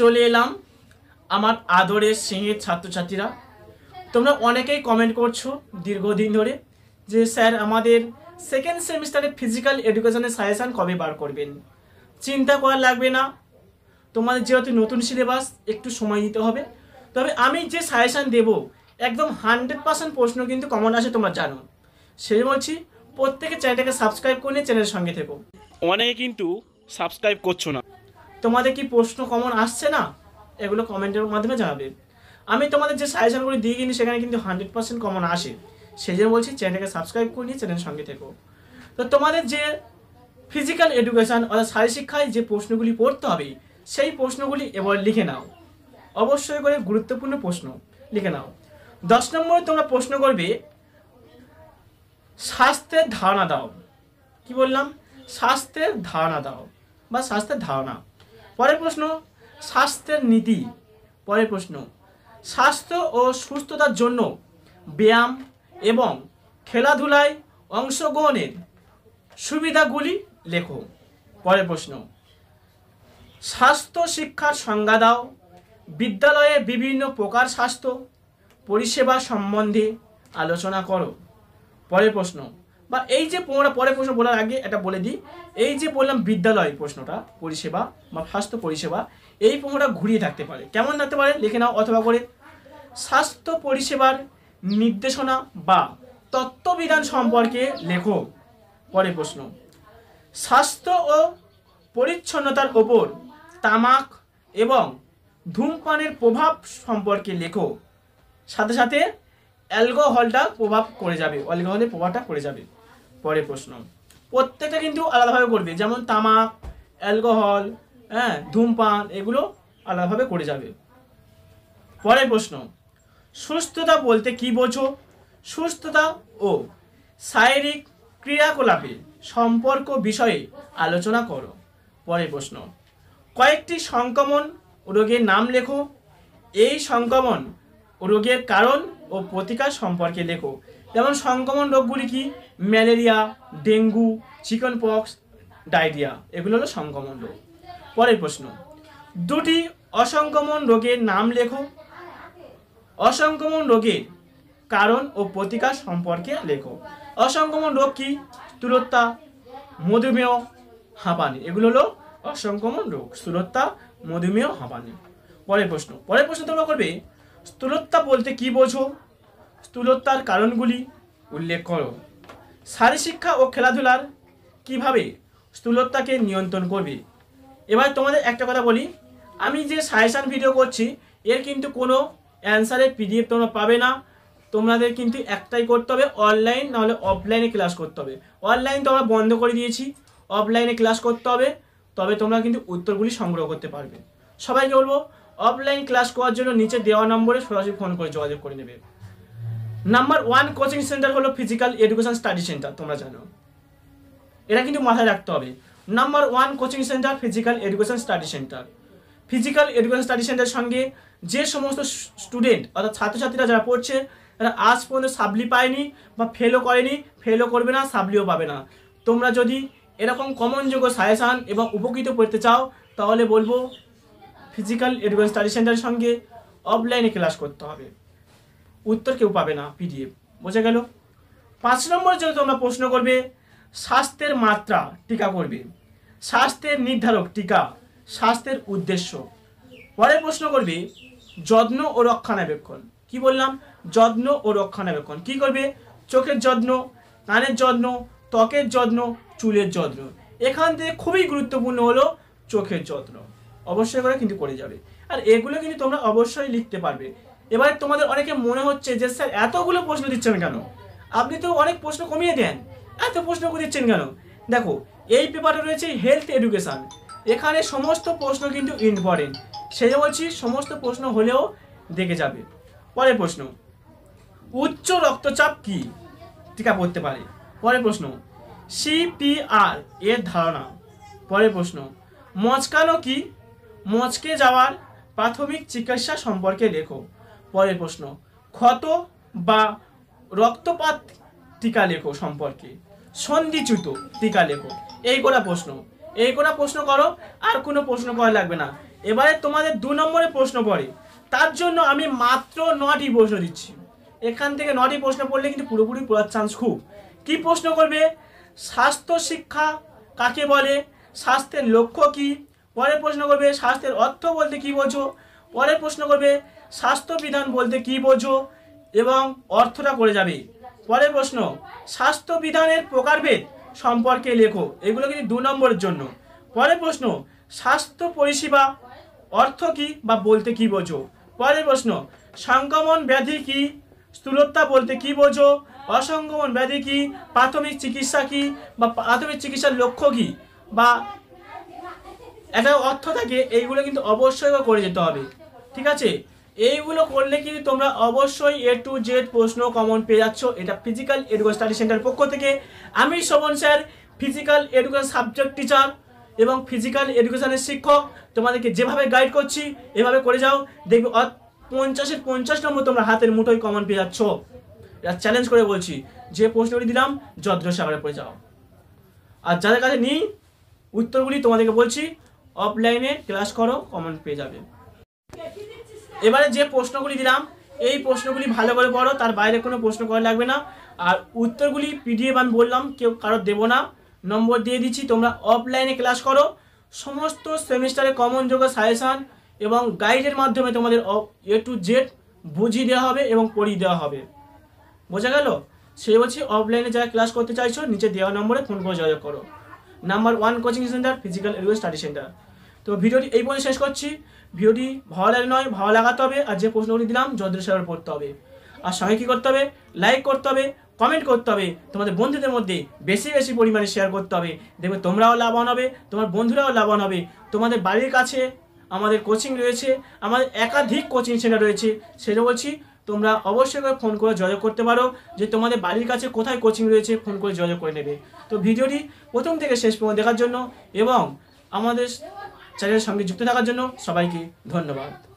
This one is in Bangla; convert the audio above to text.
চলে এলাম আমার আদরের সিংহের ছাত্রছাত্রীরা তোমরা অনেকেই কমেন্ট করছো দীর্ঘদিন ধরে যে স্যার আমাদের সেকেন্ড সেমিস্টারে ফিজিক্যাল এডুকেশনের সাজেশান কবে বার করবেন চিন্তা করা লাগবে না তোমাদের যেহেতু নতুন সিলেবাস একটু সময় দিতে হবে তবে আমি যে সাজেশান দেব একদম হান্ড্রেড পার্সেন্ট প্রশ্ন কিন্তু কমন আসে তোমরা জানো সেই বলছি প্রত্যেকে চ্যানেলটাকে সাবস্ক্রাইব করে চ্যানেলের সঙ্গে থেকো অনেকে কিন্তু সাবস্ক্রাইব করছো না তোমাদের কি প্রশ্ন কমন আসছে না এগুলো কমেন্টের মাধ্যমে জানাবে আমি তোমাদের যে সাজেশনগুলি দিয়ে কিন্তু সেখানে কিন্তু হান্ড্রেড পার্সেন্ট কমন আসে সেই জন্য বলছি চ্যানেলটাকে সাবস্ক্রাইব করে নিয়ে চ্যানেলের সঙ্গে থেকো তো তোমাদের যে ফিজিক্যাল এডুকেশান অর্থাৎ শারীরশিক্ষায় যে প্রশ্নগুলি পড়তে হবে সেই প্রশ্নগুলি এবার লিখে নাও অবশ্যই করে গুরুত্বপূর্ণ প্রশ্ন লিখে নাও দশ নম্বরে তোমরা প্রশ্ন করবে স্বাস্থ্যের ধারণা দাও কি বললাম স্বাস্থ্যের ধারণা দাও বা স্বাস্থ্যের ধারণা পরের প্রশ্ন স্বাস্থ্যের নীতি পরের প্রশ্ন স্বাস্থ্য ও সুস্থতার জন্য ব্যায়াম এবং খেলাধুলায় অংশগ্রহণের সুবিধাগুলি লেখো পরের প্রশ্ন স্বাস্থ্য শিক্ষার সংজ্ঞা দাও বিদ্যালয়ে বিভিন্ন প্রকার স্বাস্থ্য পরিষেবা সম্বন্ধে আলোচনা করো পরের প্রশ্ন বা এই যে আমরা পরে প্রশ্ন বলার আগে এটা বলে দিই এই যে বললাম বিদ্যালয় প্রশ্নটা পরিষেবা বা স্বাস্থ্য পরিষেবা এই প্রশ্নটা ঘুরিয়ে থাকতে পারে কেমন থাকতে পারে লিখে নাও অথবা করে স্বাস্থ্য পরিষেবার নির্দেশনা বা তত্ত্ববিধান সম্পর্কে লেখো পরে প্রশ্ন স্বাস্থ্য ও পরিচ্ছন্নতার ওপর তামাক এবং ধূমপানের প্রভাব সম্পর্কে লেখো সাথে সাথে অ্যালকোহলটা প্রভাব করে যাবে অ্যালকোহলের প্রভাবটা পড়ে যাবে পরে প্রশ্ন প্রত্যেকটা কিন্তু আলাদাভাবে করবে যেমন তামাক অ্যালকোহল হ্যাঁ ধূমপান এগুলো আলাদাভাবে করে যাবে পরের প্রশ্ন সুস্থতা বলতে কি বোঝো সুস্থতা ও শারীরিক ক্রিয়াকলাপে সম্পর্ক বিষয়ে আলোচনা করো পরের প্রশ্ন কয়েকটি সংক্রমণ রোগের নাম লেখো এই সংক্রমণ রোগের কারণ ও প্রতিকার সম্পর্কে লেখো যেমন সংক্রমণ রোগগুলি কি malaria dengue chicken pox diarrhoea এগুলো হলো সংক্রমণ রোগ পরের প্রশ্ন দুটি অসংক্রমণ রোগের নাম লেখো অসংক্রমণ রোগের কারণ ও প্রতিকার সম্পর্কে লেখো অসংক্রমণ রোগ কি তুরত্তা মধুমেহ হাঁপানি এগুলো হলো অসংক্রমণ রোগ স্থূলত্তা মধুমেহ হাঁপানি পরের প্রশ্ন পরের প্রশ্ন তোমরা করবে স্থূলতা বলতে কি বোঝো স্থূলতার কারণগুলি উল্লেখ করো শারীরশিক্ষা ও খেলাধুলার কিভাবে স্থূলতাকে নিয়ন্ত্রণ করবে এবার তোমাদের একটা কথা বলি আমি যে সাজেশান ভিডিও করছি এর কিন্তু কোনো অ্যান্সারের পিডিএফ তোমরা পাবে না তোমাদের কিন্তু একটাই করতে হবে অনলাইন নাহলে অফলাইনে ক্লাস করতে হবে অনলাইন তো আমরা বন্ধ করে দিয়েছি অফলাইনে ক্লাস করতে হবে তবে তোমরা কিন্তু উত্তরগুলি সংগ্রহ করতে পারবে সবাইকে বলবো অফলাইন ক্লাস করার জন্য নিচে দেওয়া নম্বরে সরাসরি ফোন করে যোগাযোগ করে নেবে নাম্বার ওয়ান কোচিং সেন্টার হলো ফিজিক্যাল এডুকেশন স্টাডি সেন্টার তোমরা জানো এটা কিন্তু মাথায় রাখতে হবে number one coaching centre physical education study centre physical education study সেন্টারের সঙ্গে যে সমস্ত স্টুডেন্ট অর্থাৎ ছাত্রছাত্রীরা যারা পড়ছে তারা আজ পর্যন্ত সাবলি পায়নি বা ফেলও করেনি ফেলও করবে না সাবলিও পাবে না তোমরা যদি এরকম কমনযোগ্য সাজেশান এবং উপকৃত করতে চাও তাহলে বলবো ফিজিক্যাল এডুকেশন স্টাডি সেন্টারের সঙ্গে অফলাইনে ক্লাস করতে হবে উত্তর কেউ পাবে না পিডিএফ বোঝা গেল পাঁচ নম্বরে যদি তোমরা প্রশ্ন করবে স্বাস্থ্যের মাত্রা টিকা করবে স্বাস্থ্যের নির্ধারক টিকা স্বাস্থ্যের উদ্দেশ্য পরে প্রশ্ন করবে যত্ন ও রক্ষণাবেক্ষণ কি বললাম যত্ন ও রক্ষণাবেক্ষণ কি করবে চোখের যত্ন কানের যত্ন ত্বকের যত্ন চুলের যত্ন এখান থেকে খুবই গুরুত্বপূর্ণ হলো চোখের যত্ন অবশ্যই করে কিন্তু করে যাবে আর এগুলো কিন্তু তোমরা অবশ্যই লিখতে পারবে এবার তোমাদের অনেকে মনে হচ্ছে যে স্যার এতগুলো প্রশ্ন দিচ্ছেন কেন আপনি তো অনেক প্রশ্ন কমিয়ে দেন এত প্রশ্ন দিচ্ছেন কেন দেখো এই পেপারে রয়েছে হেলথ এডুকেশান এখানে সমস্ত প্রশ্ন কিন্তু ইম্পর্টেন্ট সেই বলছি সমস্ত প্রশ্ন হলেও দেখে যাবে পরের প্রশ্ন উচ্চ রক্তচাপ কি টিকা পড়তে পারে পরের প্রশ্ন সিপিআর এর ধারণা পরের প্রশ্ন মচকানো কি মচকে যাওয়ার প্রাথমিক চিকিৎসা সম্পর্কে লেখো পরের প্রশ্ন ক্ষত বা রক্তপাত টিকা লেখো সম্পর্কে সন্ধিচ্যুত টিকা লেখো এই কোনো প্রশ্ন এই কোনো প্রশ্ন করো আর কোনো প্রশ্ন করা লাগবে না এবারে তোমাদের দু নম্বরে প্রশ্ন পড়ে তার জন্য আমি মাত্র নটি প্রশ্ন দিচ্ছি এখান থেকে নটি প্রশ্ন পড়লে কিন্তু পুরোপুরি পড়ার চান্স খুব কি প্রশ্ন করবে স্বাস্থ্য শিক্ষা কাকে বলে স্বাস্থ্যের লক্ষ্য কি পরের প্রশ্ন করবে স্বাস্থ্যের অর্থ বলতে কি বোঝো পরের প্রশ্ন করবে স্বাস্থ্যবিধান বলতে কি বোঝো এবং অর্থটা করে যাবে পরের প্রশ্ন স্বাস্থ্যবিধানের প্রকারভেদ সম্পর্কে লেখো এগুলো কিন্তু দু নম্বরের জন্য পরের প্রশ্ন স্বাস্থ্য পরিষেবা অর্থ কি বা বলতে কি বোঝো পরের প্রশ্ন সংক্রমণ ব্যাধি কি স্থূলতা বলতে কি বোঝো অসংক্রমণ ব্যাধি কি প্রাথমিক চিকিৎসা কি বা প্রাথমিক চিকিৎসার লক্ষ্য কি বা একটা অর্থ থাকে এইগুলো কিন্তু অবশ্যই করে যেতে হবে ঠিক আছে এইগুলো করলে কিন্তু তোমরা অবশ্যই এ টু জেড প্রশ্ন কমন পেয়ে যাচ্ছ এটা ফিজিক্যাল এডুকেশন স্টাডি সেন্টার পক্ষ থেকে আমি Shovan sir physical education subject teacher এবং ফিজিক্যাল এডুকেশনের শিক্ষক তোমাদেরকে যেভাবে গাইড করছি এভাবে করে যাও দেখবে পঞ্চাশের পঞ্চাশ নম্বর তোমরা হাতের মুঠোয় কমন পেয়ে যাচ্ছ এটা চ্যালেঞ্জ করে বলছি যে প্রশ্নগুলি দিলাম যদ্র সাগরে পড়ে যাও আর যাদের কাছে নিই উত্তরগুলি তোমাদেরকে বলছি অফলাইনে ক্লাস করো কমন পেয়ে যাবে এবারে যে প্রশ্নগুলি দিলাম এই প্রশ্নগুলি ভালো করে পড়ো তার বাইরে কোনো প্রশ্ন করা লাগবে না আর উত্তরগুলি পিডিএফ আমি বললাম কেউ কারো দেবো না নম্বর দিয়ে দিচ্ছি তোমরা অফলাইনে ক্লাস করো সমস্ত সেমিস্টারে কমন যোগ্য সাজেশান এবং গাইডের মাধ্যমে তোমাদের এ টু জেড বুঝিয়ে দেওয়া হবে এবং পড়িয়ে দেওয়া হবে বোঝা গেল সে বলছি অফলাইনে যারা ক্লাস করতে চাইছো নিচে দেওয়া নম্বরে ফোন করে যোগাযোগ করো number one coaching centre physical education study centre তো ভিডিওটি এই পর্যন্ত শেষ করছি ভিডিওটি ভালো লাগে নয় ভালো লাগাতে হবে আর যে প্রশ্নগুলি দিলাম যন্ত্রের সেবার পড়তে হবে আর সঙ্গে কী করতে হবে লাইক করতে হবে কমেন্ট করতে হবে তোমাদের বন্ধুদের মধ্যে বেশি বেশি পরিমাণে শেয়ার করতে হবে দেখবে তোমরাও লাভবান হবে তোমার বন্ধুরাও লাভবান হবে তোমাদের বাড়ির কাছে আমাদের কোচিং রয়েছে আমাদের একাধিক কোচিং সেন্টার রয়েছে সেটা বলছি তোমরা অবশ্যই করে ফোন করে যোগাযোগ করতে পারো যে তোমাদের বাড়ির কাছে কোথায় কোচিং রয়েছে ফোন করে যোগাযোগ করে নেবে তো ভিডিওটি প্রথম থেকে শেষ পর্যন্ত দেখার জন্য এবং আমাদের চ্যানেলের সঙ্গে যুক্ত থাকার জন্য সবাইকে ধন্যবাদ